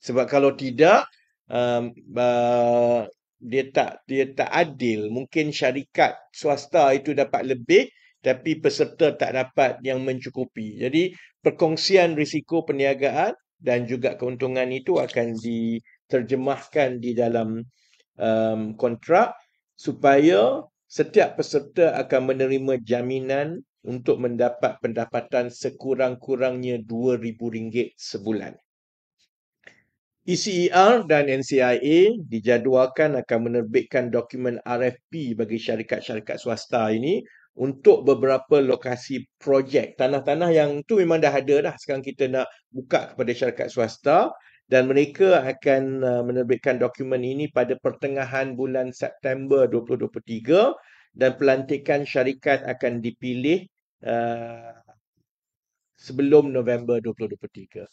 Sebab kalau tidak um, uh, dia tak dia tak adil. Mungkin syarikat swasta itu dapat lebih tapi peserta tak dapat yang mencukupi. Jadi perkongsian risiko perniagaan dan juga keuntungan itu akan diterjemahkan di dalam um, kontrak supaya setiap peserta akan menerima jaminan untuk mendapat pendapatan sekurang-kurangnya RM2,000 sebulan. ECER dan NCIA dijadualkan akan menerbitkan dokumen RFP bagi syarikat-syarikat swasta ini untuk beberapa lokasi projek. Tanah-tanah yang tu memang dah ada dah. Sekarang kita nak buka kepada syarikat swasta dan mereka akan uh, menerbitkan dokumen ini pada pertengahan bulan September 2023 dan pelantikan syarikat akan dipilih uh, sebelum November 2023.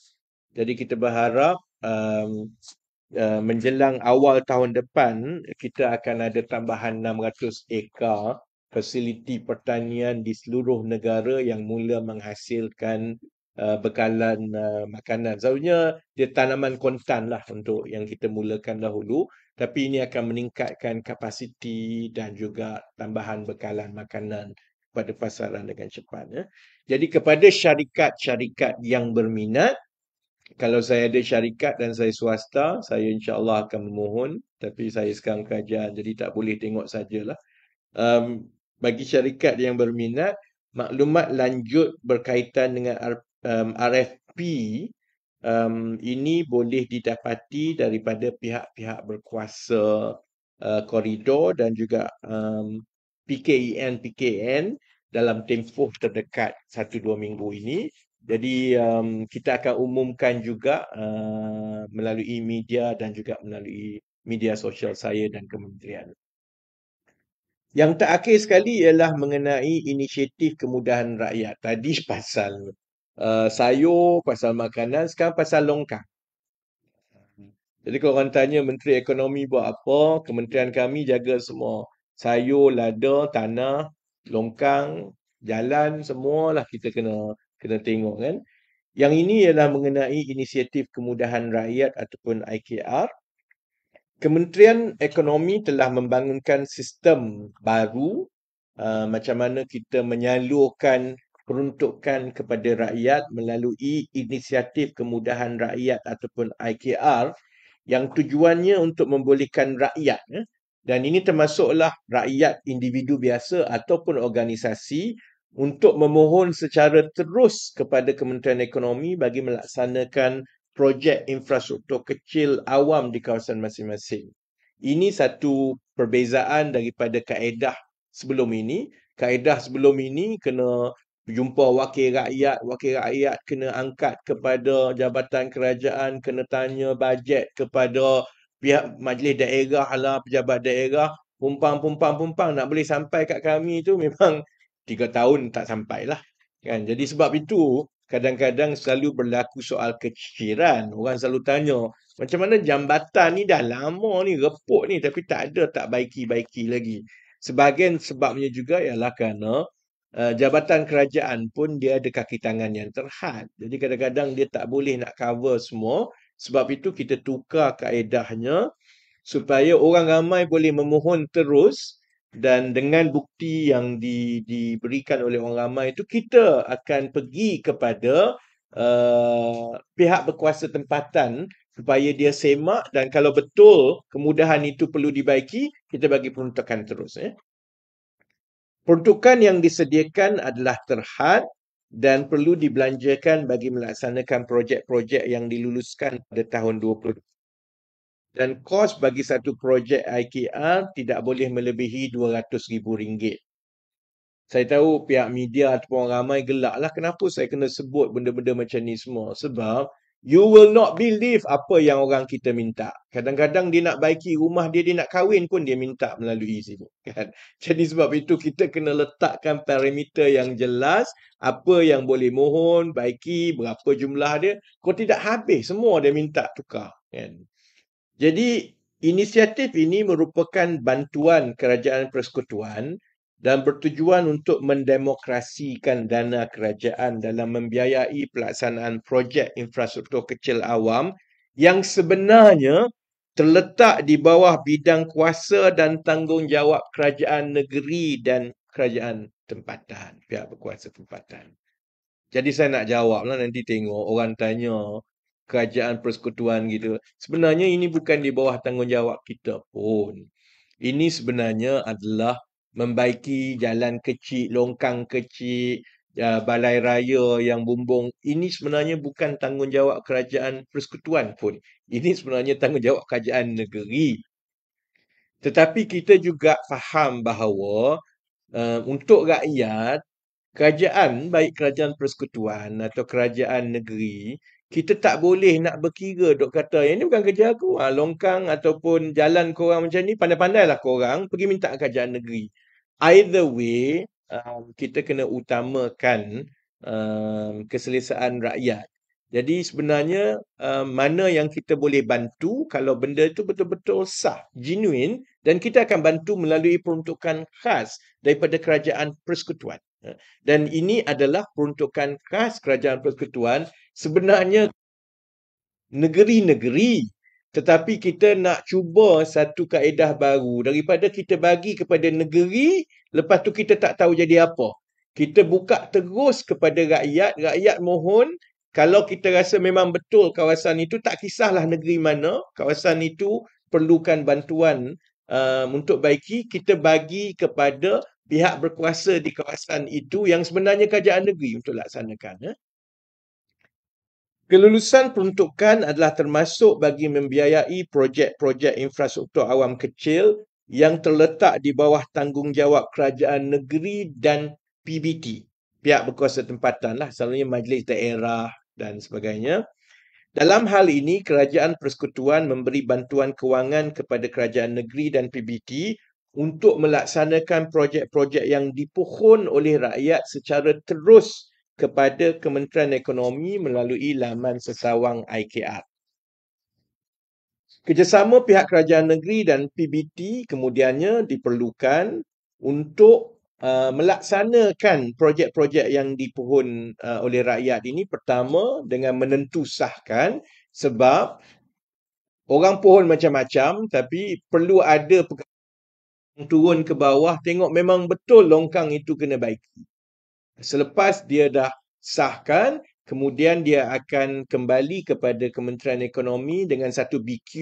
Jadi kita berharap um, uh, menjelang awal tahun depan kita akan ada tambahan 600 ekar fasiliti pertanian di seluruh negara yang mula menghasilkan uh, bekalan uh, makanan. Sebenarnya dia tanaman kontan lah untuk yang kita mulakan dahulu. Tapi ini akan meningkatkan kapasiti dan juga tambahan bekalan makanan pada pasaran dengan cepat. Ya. Jadi kepada syarikat-syarikat yang berminat, kalau saya ada syarikat dan saya swasta, saya insyaAllah akan memohon. Tapi saya sekarang kerajaan, jadi tak boleh tengok sajalah. Um, bagi syarikat yang berminat maklumat lanjut berkaitan dengan RFP um, um, ini boleh didapati daripada pihak-pihak berkuasa uh, koridor dan juga um, PKEN PKN dalam tempoh terdekat 1 2 minggu ini jadi um, kita akan umumkan juga uh, melalui media dan juga melalui media sosial saya dan kementerian yang terakhir sekali ialah mengenai inisiatif kemudahan rakyat. Tadi *laughs* pasal uh, sayur, pasal makanan, sekarang pasal longkang. Jadi kalau orang tanya Menteri Ekonomi buat apa, kementerian kami jaga semua sayur, lada, tanah, longkang, jalan, semualah kita kena kena tengok kan. Yang ini ialah mengenai inisiatif kemudahan rakyat ataupun IKR. Kementerian Ekonomi telah membangunkan sistem baru uh, macam mana kita menyalurkan peruntukan kepada rakyat melalui inisiatif kemudahan rakyat ataupun IKR yang tujuannya untuk membolehkan rakyat eh? dan ini termasuklah rakyat individu biasa ataupun organisasi untuk memohon secara terus kepada Kementerian Ekonomi bagi melaksanakan projek infrastruktur kecil awam di kawasan masing-masing. Ini satu perbezaan daripada kaedah sebelum ini. Kaedah sebelum ini kena jumpa wakil rakyat, wakil rakyat kena angkat kepada jabatan kerajaan, kena tanya bajet kepada pihak majlis daerah lah, pejabat daerah. Pumpang, pumpang, pumpang nak boleh sampai kat kami tu memang *laughs* tiga tahun tak sampai lah. Kan? Jadi sebab itu kadang-kadang selalu berlaku soal keciciran. Orang selalu tanya, macam mana jambatan ni dah lama ni, repuk ni tapi tak ada, tak baiki-baiki lagi. Sebagian sebabnya juga ialah kerana uh, jabatan kerajaan pun dia ada kaki tangan yang terhad. Jadi kadang-kadang dia tak boleh nak cover semua. Sebab itu kita tukar kaedahnya supaya orang ramai boleh memohon terus dan dengan bukti yang di, diberikan oleh orang ramai itu kita akan pergi kepada uh, pihak berkuasa tempatan supaya dia semak dan kalau betul kemudahan itu perlu dibaiki kita bagi peruntukan terus ya. Peruntukan yang disediakan adalah terhad dan perlu dibelanjakan bagi melaksanakan projek-projek yang diluluskan pada tahun dan kos bagi satu projek IKR tidak boleh melebihi RM200,000. Saya tahu pihak media ataupun ramai gelak lah kenapa saya kena sebut benda-benda macam ni semua. Sebab you will not believe apa yang orang kita minta. Kadang-kadang dia nak baiki rumah dia, dia nak kahwin pun dia minta melalui izin Kan? *laughs* Jadi sebab itu kita kena letakkan parameter yang jelas. Apa yang boleh mohon, baiki, berapa jumlah dia. Kau tidak habis semua dia minta tukar. Kan? Jadi inisiatif ini merupakan bantuan kerajaan persekutuan dan bertujuan untuk mendemokrasikan dana kerajaan dalam membiayai pelaksanaan projek infrastruktur kecil awam yang sebenarnya terletak di bawah bidang kuasa dan tanggungjawab kerajaan negeri dan kerajaan tempatan, pihak berkuasa tempatan. Jadi saya nak jawab lah nanti tengok orang tanya kerajaan persekutuan gitu. Sebenarnya ini bukan di bawah tanggungjawab kita pun. Ini sebenarnya adalah membaiki jalan kecil, longkang kecil, ya, balai raya yang bumbung. Ini sebenarnya bukan tanggungjawab kerajaan persekutuan pun. Ini sebenarnya tanggungjawab kerajaan negeri. Tetapi kita juga faham bahawa uh, untuk rakyat, kerajaan baik kerajaan persekutuan atau kerajaan negeri kita tak boleh nak berkira dok kata yang ni bukan kerja aku ha, longkang ataupun jalan korang macam ni pandai-pandailah orang pergi minta kerajaan negeri either way um, kita kena utamakan um, keselesaan rakyat jadi sebenarnya um, mana yang kita boleh bantu kalau benda itu betul-betul sah genuine dan kita akan bantu melalui peruntukan khas daripada kerajaan persekutuan dan ini adalah peruntukan khas kerajaan persekutuan sebenarnya negeri-negeri. Tetapi kita nak cuba satu kaedah baru daripada kita bagi kepada negeri, lepas tu kita tak tahu jadi apa. Kita buka terus kepada rakyat, rakyat mohon kalau kita rasa memang betul kawasan itu tak kisahlah negeri mana, kawasan itu perlukan bantuan uh, untuk baiki, kita bagi kepada pihak berkuasa di kawasan itu yang sebenarnya kerajaan negeri untuk laksanakan. Eh? Kelulusan peruntukan adalah termasuk bagi membiayai projek-projek infrastruktur awam kecil yang terletak di bawah tanggungjawab kerajaan negeri dan PBT, pihak berkuasa tempatan lah, selalunya majlis daerah dan sebagainya. Dalam hal ini, kerajaan persekutuan memberi bantuan kewangan kepada kerajaan negeri dan PBT untuk melaksanakan projek-projek yang dipohon oleh rakyat secara terus kepada Kementerian Ekonomi melalui laman sesawang IKR. Kerjasama pihak kerajaan negeri dan PBT kemudiannya diperlukan untuk uh, melaksanakan projek-projek yang dipohon uh, oleh rakyat ini pertama dengan menentu sahkan sebab orang pohon macam-macam tapi perlu ada turun ke bawah tengok memang betul longkang itu kena baiki. Selepas dia dah sahkan, kemudian dia akan kembali kepada Kementerian Ekonomi dengan satu BQ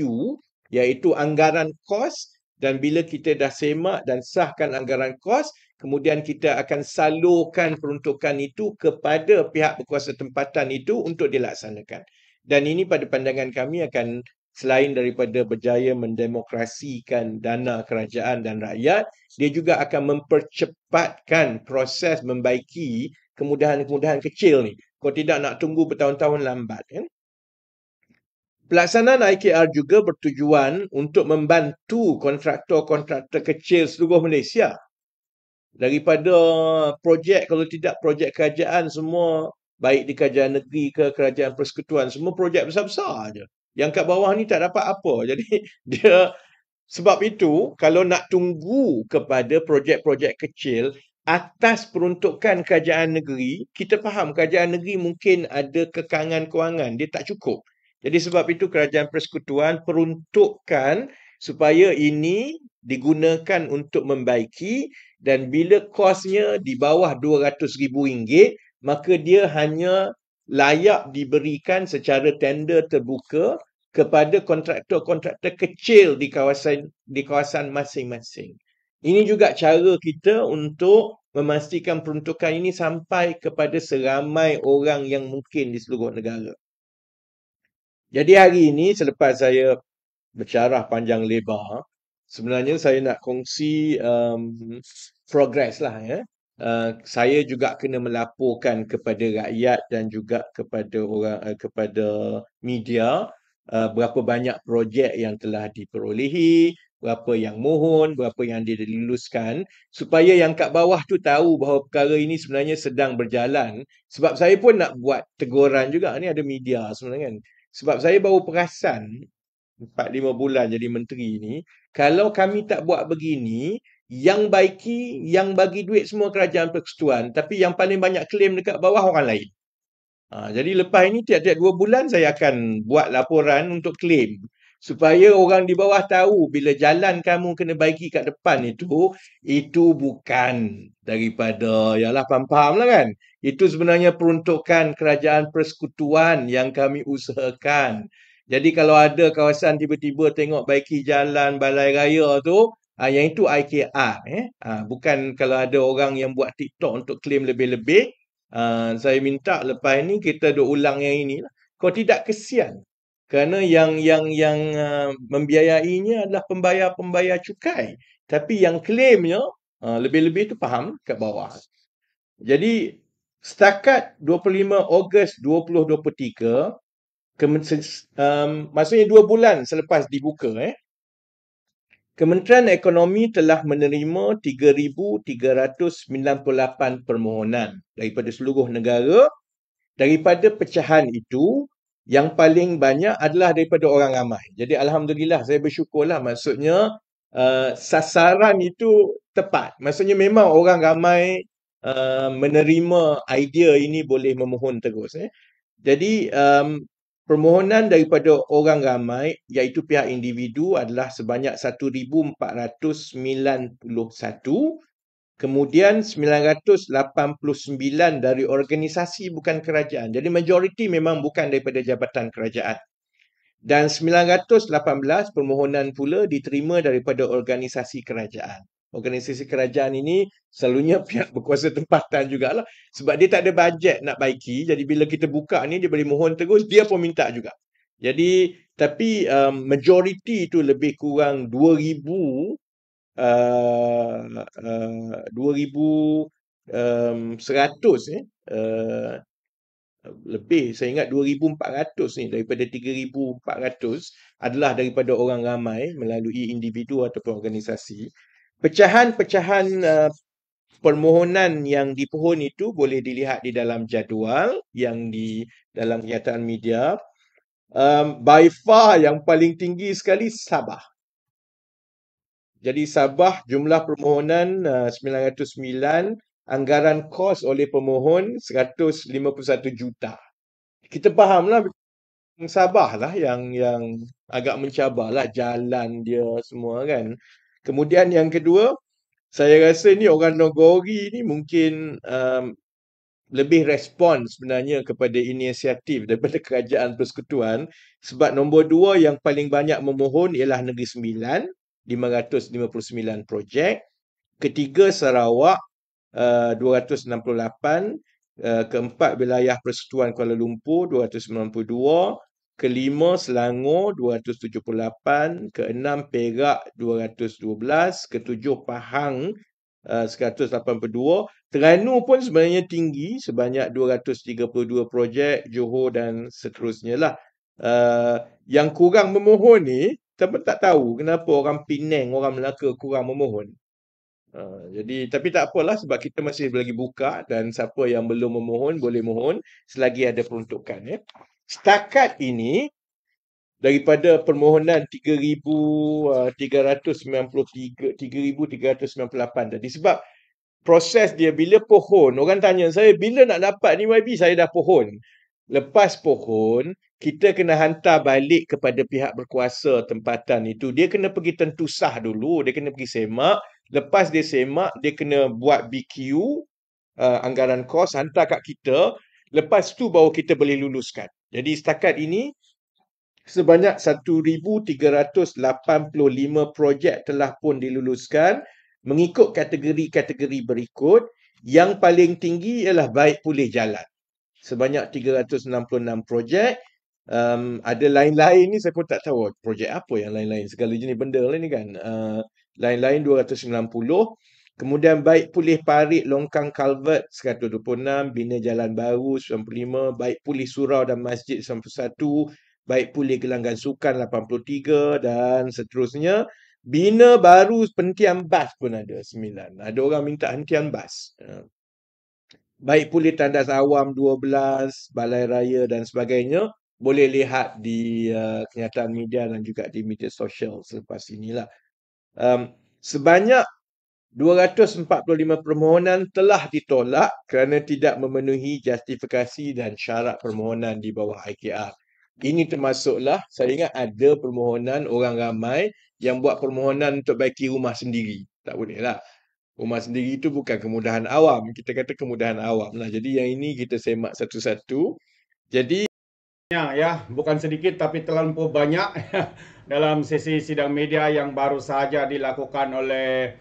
iaitu anggaran kos dan bila kita dah semak dan sahkan anggaran kos, kemudian kita akan salurkan peruntukan itu kepada pihak berkuasa tempatan itu untuk dilaksanakan. Dan ini pada pandangan kami akan selain daripada berjaya mendemokrasikan dana kerajaan dan rakyat, dia juga akan mempercepatkan proses membaiki kemudahan-kemudahan kecil ni. Kau tidak nak tunggu bertahun-tahun lambat kan? Pelaksanaan IKR juga bertujuan untuk membantu kontraktor-kontraktor kecil seluruh Malaysia. Daripada projek, kalau tidak projek kerajaan semua, baik di kerajaan negeri ke kerajaan persekutuan, semua projek besar-besar saja yang kat bawah ni tak dapat apa. *laughs* Jadi dia sebab itu kalau nak tunggu kepada projek-projek kecil atas peruntukan kerajaan negeri, kita faham kerajaan negeri mungkin ada kekangan kewangan, dia tak cukup. Jadi sebab itu kerajaan persekutuan peruntukkan supaya ini digunakan untuk membaiki dan bila kosnya di bawah rm ringgit maka dia hanya layak diberikan secara tender terbuka kepada kontraktor-kontraktor kecil di kawasan di kawasan masing-masing. Ini juga cara kita untuk memastikan peruntukan ini sampai kepada seramai orang yang mungkin di seluruh negara. Jadi hari ini selepas saya bercarah panjang lebar, sebenarnya saya nak kongsi um, progress lah ya. Uh, saya juga kena melaporkan kepada rakyat dan juga kepada orang uh, kepada media Uh, berapa banyak projek yang telah diperolehi, berapa yang mohon, berapa yang diluluskan supaya yang kat bawah tu tahu bahawa perkara ini sebenarnya sedang berjalan. Sebab saya pun nak buat teguran juga. Ini ada media sebenarnya kan. Sebab saya baru perasan 4-5 bulan jadi menteri ni, kalau kami tak buat begini, yang baiki, yang bagi duit semua kerajaan persekutuan tapi yang paling banyak klaim dekat bawah orang lain. Ha, jadi lepas ini tiap-tiap dua bulan saya akan buat laporan untuk klaim supaya orang di bawah tahu bila jalan kamu kena baiki kat depan itu itu bukan daripada yalah paham-paham lah kan itu sebenarnya peruntukan kerajaan persekutuan yang kami usahakan jadi kalau ada kawasan tiba-tiba tengok baiki jalan balai raya tu ha, yang itu IKR eh ha, bukan kalau ada orang yang buat TikTok untuk klaim lebih-lebih Uh, saya minta lepas ini kita duk ulang yang ini. Kau tidak kesian. Kerana yang yang yang uh, membiayainya adalah pembayar-pembayar cukai. Tapi yang klaimnya, uh, ah, lebih-lebih itu faham kat bawah. Jadi, setakat 25 Ogos 2023, kem- um, maksudnya dua bulan selepas dibuka, eh, Kementerian Ekonomi telah menerima 3398 permohonan daripada seluruh negara. Daripada pecahan itu, yang paling banyak adalah daripada orang ramai. Jadi alhamdulillah saya bersyukurlah maksudnya uh, sasaran itu tepat. Maksudnya memang orang ramai uh, menerima idea ini boleh memohon terus eh. Jadi um, Permohonan daripada orang ramai iaitu pihak individu adalah sebanyak 1491 kemudian 989 dari organisasi bukan kerajaan. Jadi majoriti memang bukan daripada jabatan kerajaan. Dan 918 permohonan pula diterima daripada organisasi kerajaan organisasi kerajaan ini selalunya *laughs* pihak berkuasa tempatan juga lah sebab dia tak ada bajet nak baiki jadi bila kita buka ni dia boleh mohon terus dia pun minta juga jadi tapi um, majoriti tu lebih kurang 2000 uh, uh, 2000 um, 100 eh uh, lebih saya ingat 2400 ni daripada 3400 adalah daripada orang ramai melalui individu ataupun organisasi Pecahan-pecahan uh, permohonan yang dipohon itu boleh dilihat di dalam jadual yang di dalam kenyataan media. Um, by far yang paling tinggi sekali Sabah. Jadi Sabah jumlah permohonan uh, 909, anggaran kos oleh pemohon 151 juta. Kita fahamlah Sabah lah yang yang agak mencabarlah jalan dia semua kan. Kemudian yang kedua, saya rasa ni orang Nogori ni mungkin um, lebih respon sebenarnya kepada inisiatif daripada kerajaan persekutuan sebab nombor dua yang paling banyak memohon ialah Negeri Sembilan, 559 projek. Ketiga Sarawak, uh, 268. Uh, keempat, Wilayah Persekutuan Kuala Lumpur, 292. Kelima Selangor 278, keenam Perak 212, ketujuh Pahang eh, uh, 182, Terengganu pun sebenarnya tinggi sebanyak 232 projek Johor dan seterusnya lah. Uh, yang kurang memohon ni tapi tak tahu kenapa orang Penang, orang Melaka kurang memohon. Uh, jadi tapi tak apalah sebab kita masih lagi buka dan siapa yang belum memohon boleh mohon selagi ada peruntukan Eh setakat ini daripada permohonan 3393 3398 uh, tadi sebab proses dia bila pohon orang tanya saya bila nak dapat ni YB saya dah pohon lepas pohon kita kena hantar balik kepada pihak berkuasa tempatan itu dia kena pergi tentu sah dulu dia kena pergi semak lepas dia semak dia kena buat BQ uh, anggaran kos hantar kat kita lepas tu baru kita boleh luluskan jadi setakat ini sebanyak 1385 projek telah pun diluluskan mengikut kategori-kategori berikut yang paling tinggi ialah baik pulih jalan. Sebanyak 366 projek um, ada lain-lain ni saya pun tak tahu projek apa yang lain-lain segala jenis benda lah ni kan. Uh, lain-lain Kemudian baik pulih parit longkang Calvert 126, bina jalan baru 95, baik pulih surau dan masjid 91, baik pulih gelanggang sukan 83 dan seterusnya. Bina baru pentian bas pun ada 9. Ada orang minta hentian bas. Ha. Baik pulih tandas awam 12, balai raya dan sebagainya. Boleh lihat di uh, kenyataan media dan juga di media sosial selepas inilah. Um, sebanyak 245 permohonan telah ditolak kerana tidak memenuhi justifikasi dan syarat permohonan di bawah IKR. Ini termasuklah saya ingat ada permohonan orang ramai yang buat permohonan untuk baiki rumah sendiri. Tak boleh lah. Rumah sendiri itu bukan kemudahan awam. Kita kata kemudahan awam lah. Jadi yang ini kita semak satu-satu. Jadi Ya, ya, bukan sedikit tapi terlalu banyak *laughs* dalam sesi sidang media yang baru saja dilakukan oleh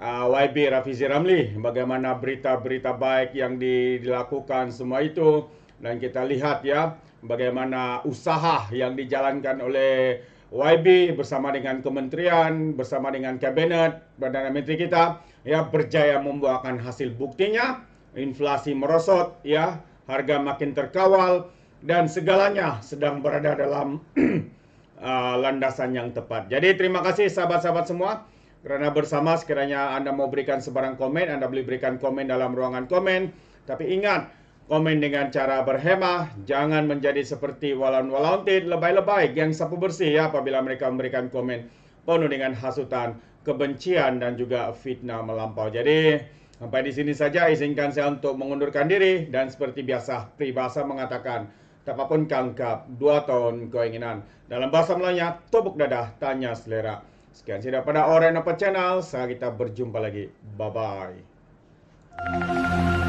uh, ah, YB Rafizi Ramli bagaimana berita-berita baik yang di, dilakukan semua itu dan kita lihat ya bagaimana usaha yang dijalankan oleh YB bersama dengan kementerian bersama dengan kabinet Perdana Menteri kita ya berjaya membuahkan hasil buktinya inflasi merosot ya harga makin terkawal dan segalanya sedang berada dalam uh, *clears throat* landasan yang tepat. Jadi terima kasih sahabat-sahabat semua. Karena bersama sekiranya Anda mau berikan sebarang komen, Anda boleh berikan komen dalam ruangan komen. Tapi ingat, komen dengan cara berhemah, jangan menjadi seperti walau walauntin lebay-lebay, yang sapu bersih ya apabila mereka memberikan komen penuh dengan hasutan, kebencian dan juga fitnah melampau. Jadi, sampai di sini saja izinkan saya untuk mengundurkan diri dan seperti biasa peribahasa mengatakan tak apapun kangkap, dua tahun keinginan. Dalam bahasa melayu, tepuk dadah tanya selera. Sekian sahaja daripada Orang Apa Channel. Sekarang kita berjumpa lagi. Bye-bye.